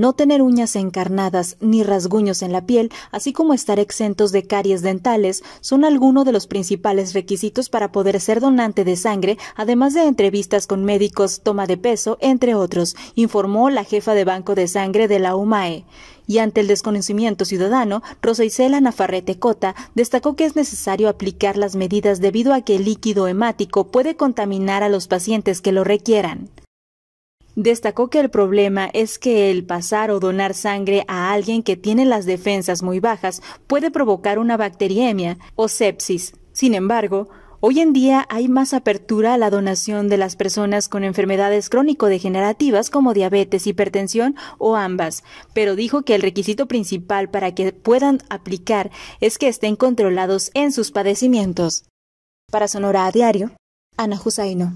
no tener uñas encarnadas ni rasguños en la piel, así como estar exentos de caries dentales, son algunos de los principales requisitos para poder ser donante de sangre, además de entrevistas con médicos, toma de peso, entre otros, informó la jefa de Banco de Sangre de la UMAE y ante el desconocimiento ciudadano, Rosa Isela Nafarrete Cota destacó que es necesario aplicar las medidas debido a que el líquido hemático puede contaminar a los pacientes que lo requieran. Destacó que el problema es que el pasar o donar sangre a alguien que tiene las defensas muy bajas puede provocar una bacteriemia o sepsis. Sin embargo, Hoy en día hay más apertura a la donación de las personas con enfermedades crónico-degenerativas como diabetes, hipertensión o ambas, pero dijo que el requisito principal para que puedan aplicar es que estén controlados en sus padecimientos. Para Sonora a Diario, Ana Husaino.